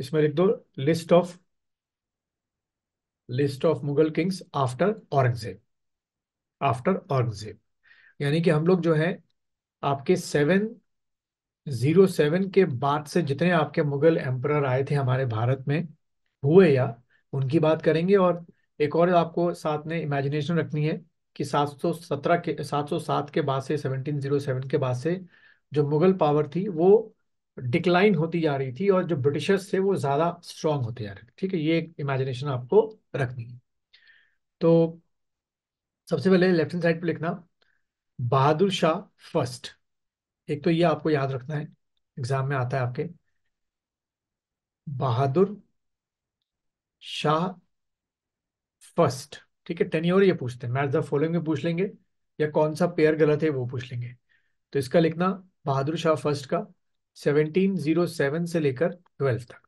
इसमें लिख दो list of list of Mughal kings after Aurangzeb after Aurangzeb यानी कि हम लोग जो है आपके सेवन जीरो सेवन के बाद से जितने आपके मुगल एम्पर आए थे हमारे भारत में हुए या उनकी बात करेंगे और एक और आपको साथ में इमेजिनेशन रखनी है कि 717 के 707 के बाद से 1707 के बाद से जो मुगल पावर थी वो डिक्लाइन होती जा रही थी और जो ब्रिटिशर्स थे वो ज़्यादा स्ट्रांग होते जा रहे थे ठीक है ये एक इमेजिनेशन आपको रखनी है तो सबसे पहले लेफ्ट हैंड साइड पर लिखना बहादुर शाह फर्स्ट एक तो ये आपको याद रखना है एग्जाम में आता है आपके बहादुर शाह फर्स्ट ठीक है टेन्योर ये पूछते हैं मैथ द फॉलोइंग में पूछ लेंगे या कौन सा पेयर गलत है वो पूछ लेंगे तो इसका लिखना बहादुर शाह फर्स्ट का 1707 से लेकर 12 तक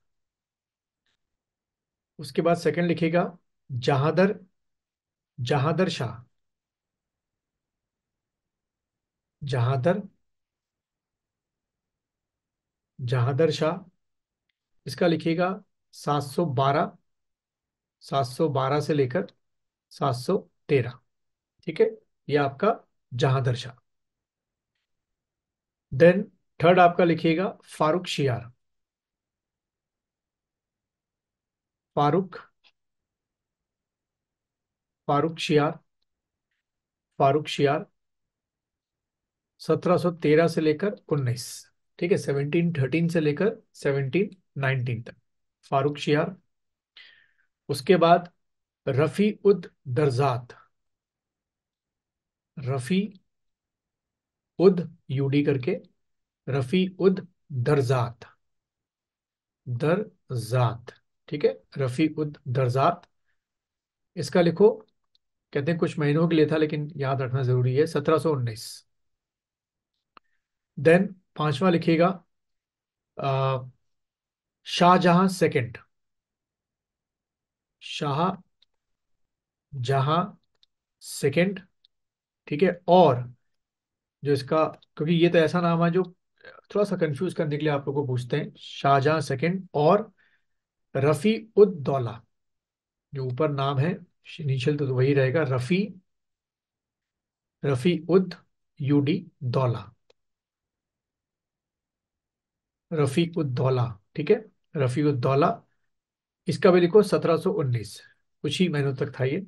उसके बाद सेकंड लिखेगा जहादर जहादर शाह जहादर जहादर शाह इसका लिखेगा 712 712 से लेकर 713 ठीक है ये आपका जहादर शाह देन थर्ड आपका लिखिएगा फारूक शियार फारूक फारूक शियार फारूक शियार 1713 से लेकर उन्नीस ठीक है 1713 से लेकर 1719 तक फारूक शियार उसके बाद रफी उद दर्जात रफी उद यूडी करके रफ़ी उद दरजात दरजात ठीक है रफ़ी उद दर्जात इसका लिखो कहते हैं कुछ महीनों के लिए था लेकिन याद रखना ज़रूरी है सत्रह सो उन्नीस देन पांचवा लिखिएगा शाहजहां सेकंड शाह जहां सेकंड ठीक है और जो इसका क्योंकि ये तो ऐसा नाम है जो थोड़ा सा कंफ्यूज करने के लिए आप लोगों को पूछते हैं शाहजहां सेकंड और रफ़ी उद दौला जो ऊपर नाम है इनिशियल तो वही रहेगा रफ़ी रफ़ी उद यूडी दौला रफ़ी उद दौला ठीक है रफ़ी उद दौला इसका भी लिखो 1719 कुछ ही महीनों तक था ये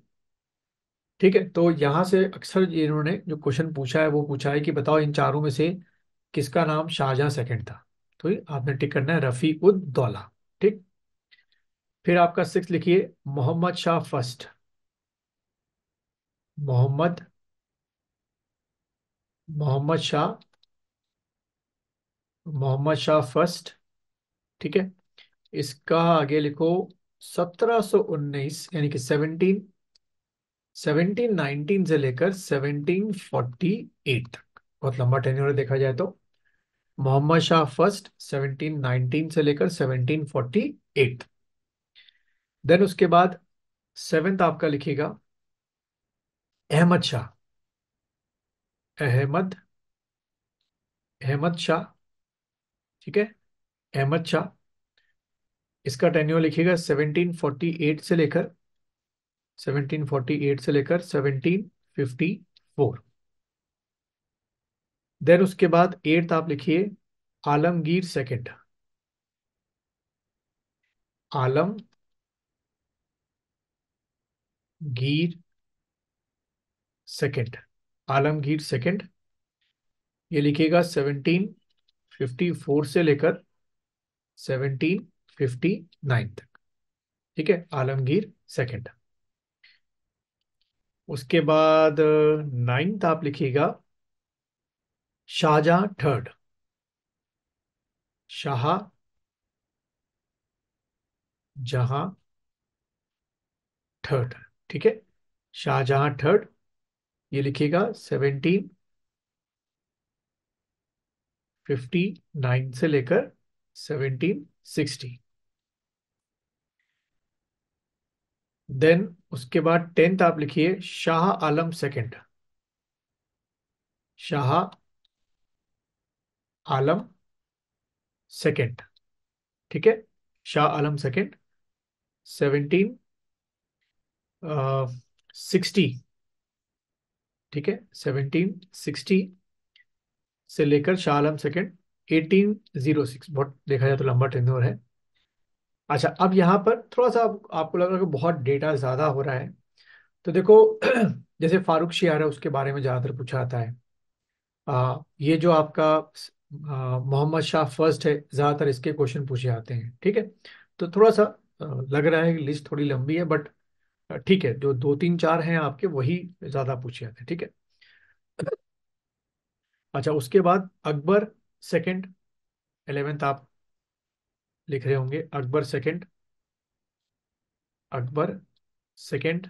ठीक है तो यहां से अक्सर इन्होंने जो क्वेश्चन पूछा है वो पूछा है कि बताओ इन चारों में से किसका नाम शाहजहां सेकंड था तो आपने टिक करना है रफी उद दौला ठीक फिर आपका सिक्स लिखिए मोहम्मद शाह फर्स्ट मोहम्मद मोहम्मद शाह मोहम्मद शाह फर्स्ट ठीक है इसका आगे लिखो 1719 यानी कि 17 1719 से लेकर 1748 तक बहुत लंबा टेन्योर देखा जाए तो मोहम्मद शाह फर्स्ट 1719 से लेकर 1748 देन उसके बाद सेवेंथ आपका लिखेगा अहमद शाह अहमद अहमद शाह ठीक है अहमद शाह इसका टेन्योर लिखिएगा 1748 से लेकर 1748 से लेकर 1754 देन उसके बाद एट्थ आप लिखिए Alamgir second Alamgir second Alamgir second ये लिखिएगा सेवनटीन फिफ्टी फोर से लेकर सेवनटीन फिफ्टी नाइन तक ठीक है आलमगीर सेकंड उसके बाद नाइन्थ आप लिखिएगा शाहजहां थर्ड शाह जहां थर्ड ठीक है शाहजहां थर्ड ये लिखिएगा सेवेंटीन फिफ्टी नाइन से लेकर सेवेंटीन सिक्सटी देन उसके बाद टेंथ आप लिखिए शाह आलम सेकेंड शाह आलम सेकेंड ठीक है Shah Alam second seventeen sixty ठीक है सेवनटीन सिक्सटी से लेकर Shah Alam second eighteen zero six बहुत देखा जाए तो लंबा टेन्योर है अच्छा अब यहाँ पर थोड़ा सा आप, आपको लग रहा है कि बहुत डेटा ज़्यादा हो रहा है तो देखो जैसे फारूक शियार है उसके बारे में ज़्यादातर पूछा आता है आ, ये जो आपका मोहम्मद शाह फर्स्ट है ज़्यादातर इसके क्वेश्चन पूछे जाते हैं ठीक है तो थोड़ा सा लग रहा है कि लिस्ट थोड़ी लंबी है बट ठीक है जो दो तीन चार हैं आपके वही ज़्यादा पूछे जाते हैं ठीक है अच्छा उसके बाद अकबर सेकंड एलेवेंथ आप लिख रहे होंगे अकबर सेकंड अकबर सेकंड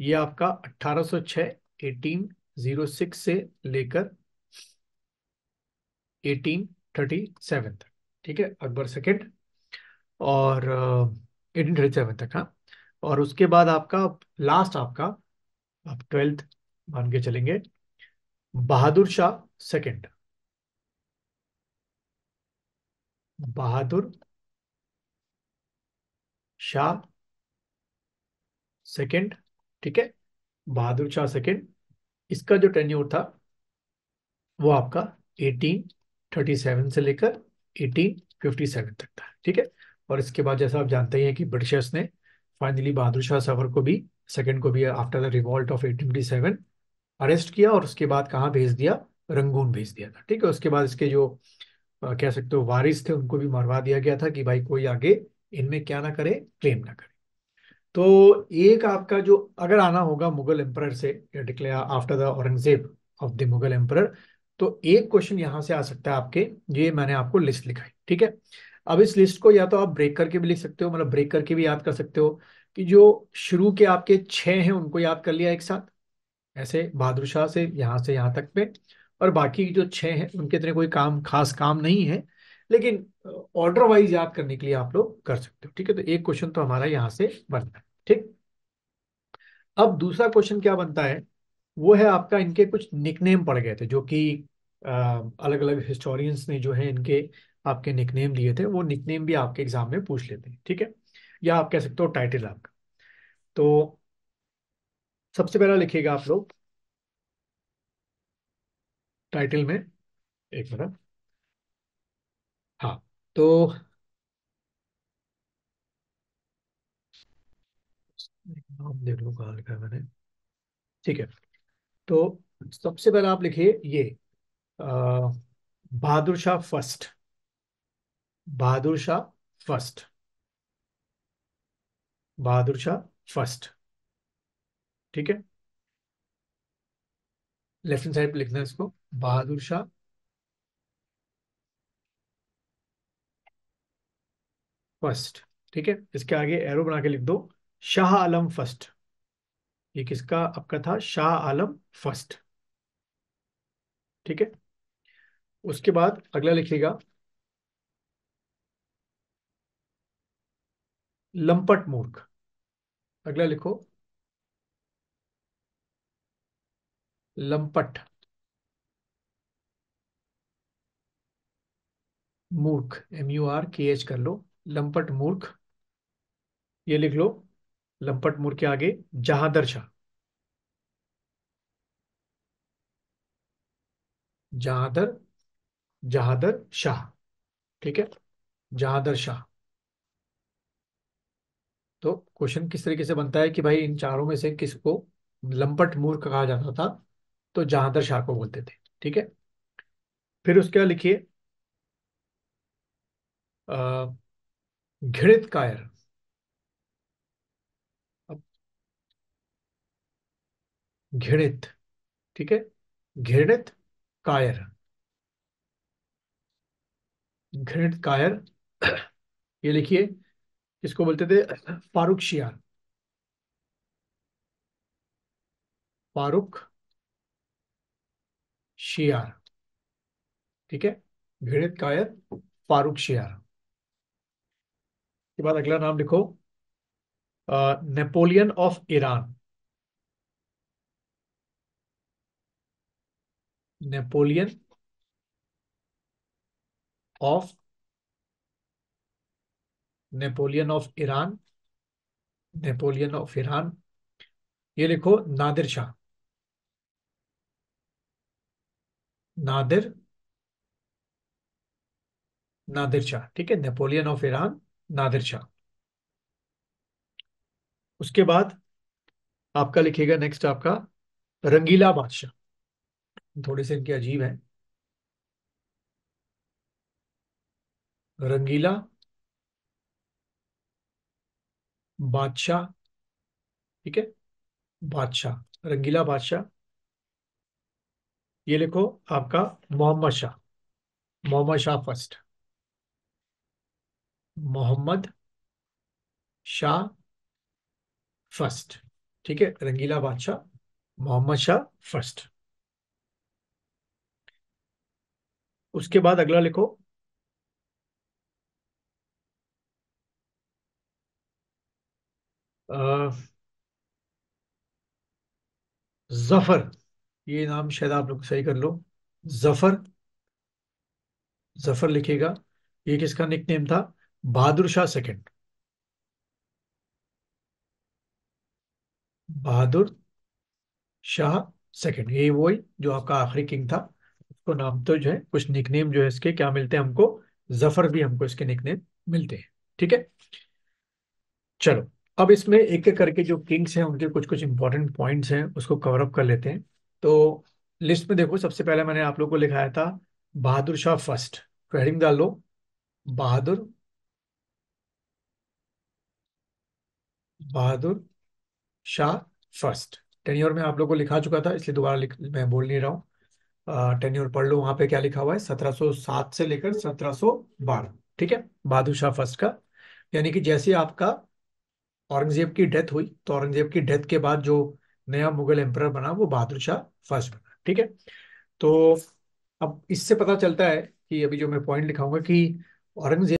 ये आपका 1806 1806 से लेकर एटीन थर्टी सेवन तक ठीक है अकबर सेकेंड और एटीन थर्टी सेवन तक हाँ और उसके बाद आपका लास्ट आपका आप ट्वेल्थ मान के चलेंगे बहादुर शाह सेकेंड बहादुर शाह सेकेंड ठीक है बहादुर शाह सेकेंड इसका जो टेन्यूर था वो आपका एटीन थर्टी सेवन से लेकर एटीन फिफ्टी सेवन तक था ठीक है और इसके बाद जैसा आप जानते ही हैं कि ब्रिटिशर्स ने फाइनली बहादुर शाह सफर को भी सेकेंड को भी after the revolt of eighteen arrest किया और उसके बाद कहाँ भेज दिया रंगून भेज दिया था ठीक है उसके बाद इसके जो आ, कह सकते हो वारिस थे उनको भी मरवा दिया गया था कि भाई कोई आगे इनमें क्या ना करे क्लेम ना करे तो एक आपका जो अगर आना होगा मुगल एम्पर से declare after the Aurangzeb of the Mughal emperor तो एक क्वेश्चन यहां से आ सकता है आपके ये मैंने आपको लिस्ट लिखाई ठीक है अब इस लिस्ट को या तो आप ब्रेक करके भी लिख सकते हो मतलब ब्रेक करके भी याद कर सकते हो कि जो शुरू के आपके छः हैं उनको याद कर लिया एक साथ ऐसे बहादुर शाह से यहां से यहां तक पे और बाकी जो छह हैं उनके इतने कोई काम खास काम नहीं है लेकिन ऑर्डर वाइज याद करने के लिए आप लोग कर सकते हो ठीक है तो एक क्वेश्चन तो हमारा यहाँ से बनता है ठीक अब दूसरा क्वेश्चन क्या बनता है वो है आपका इनके कुछ निकनेम पड़ गए थे जो कि अलग अलग हिस्टोरियंस ने जो है इनके आपके निकनेम लिए थे वो निकनेम भी आपके एग्जाम में पूछ लेते हैं ठीक है या आप कह सकते हो टाइटल आपका तो सबसे पहला लिखिएगा आप लोग टाइटल में एक मिनट हाँ तो नाम देख लो कहा लिखा है मैंने ठीक है तो सबसे पहले आप लिखिए ये Bahadur Shah first Bahadur Shah first Bahadur Shah first ठीक है लेफ्ट साइड पे लिखना है इसको बहादुर शाह फर्स्ट ठीक है इसके आगे एरो बना के लिख दो शाह आलम फर्स्ट ये किसका आपका था शाह आलम फर्स्ट ठीक है उसके बाद अगला लिखिएगा लंपट मूर्ख अगला लिखो लंपट मूर्ख M U R K H कर लो लंपट मूर्ख ये लिख लो लंपट लपटमुर के आगे जहादर शाह जहादर जहादर शाह ठीक है जहादर शाह तो क्वेश्चन किस तरीके से बनता है कि भाई इन चारों में से किसको लंपट मूर्ख कहा जाता था तो जहादर शाह को बोलते थे ठीक है फिर उसके बाद लिखिए घृणित कायर घृणित ठीक है घृणित कायर घृणित कायर ये लिखिए इसको बोलते थे फारूक शियार फारूक शियार ठीक है घृणित कायर फारूक शियार के बाद अगला नाम लिखो Napoleon of Iran Napoleon of Napoleon of Iran Napoleon of Iran ये लिखो Nadir Shah Nadir Nadir Shah ठीक है Napoleon of Iran Nadir Shah उसके बाद आपका लिखेगा नेक्स्ट आपका रंगीला बादशाह थोड़े से इनके अजीब हैं रंगीला बादशाह ठीक है बादशाह रंगीला बादशाह ये लिखो आपका मोहम्मद शाह मोहम्मद शाह फर्स्ट मोहम्मद शाह फर्स्ट ठीक है रंगीला बादशाह मोहम्मद शाह फर्स्ट उसके बाद अगला लिखो जफर ये नाम शायद आप लोग सही कर लो जफर जफर लिखेगा ये किसका निक नेम था बहादुर शाह सेकेंड बहादुर शाह सेकेंड ये वही जो आपका आखिरी किंग था तो नाम तो जो है कुछ निकनेम जो है इसके क्या मिलते हैं हमको जफर भी हमको इसके निकनेम मिलते हैं ठीक है चलो अब इसमें एक एक करके जो किंग्स हैं उनके कुछ कुछ इंपॉर्टेंट पॉइंट्स हैं उसको कवर अप कर लेते हैं तो लिस्ट में देखो सबसे पहले मैंने आप लोग को लिखाया था बहादुर शाह फर्स्ट तो डाल लो बहादुर बहादुर शाह फर्स्ट टेन्योर में आप लोग को लिखा चुका था इसलिए दोबारा मैं बोल नहीं रहा हूं टेन्यूर पढ़ लो वहां पे क्या लिखा हुआ है 1707 से लेकर 1712 ठीक है बहादुर शाह फर्स्ट का यानी कि जैसे आपका औरंगजेब की डेथ हुई तो औरंगजेब की डेथ के बाद जो नया मुगल एम्पर बना वो बहादुर शाह फर्स्ट बना ठीक है तो अब इससे पता चलता है कि अभी जो मैं पॉइंट लिखाऊंगा कि औरंगजेब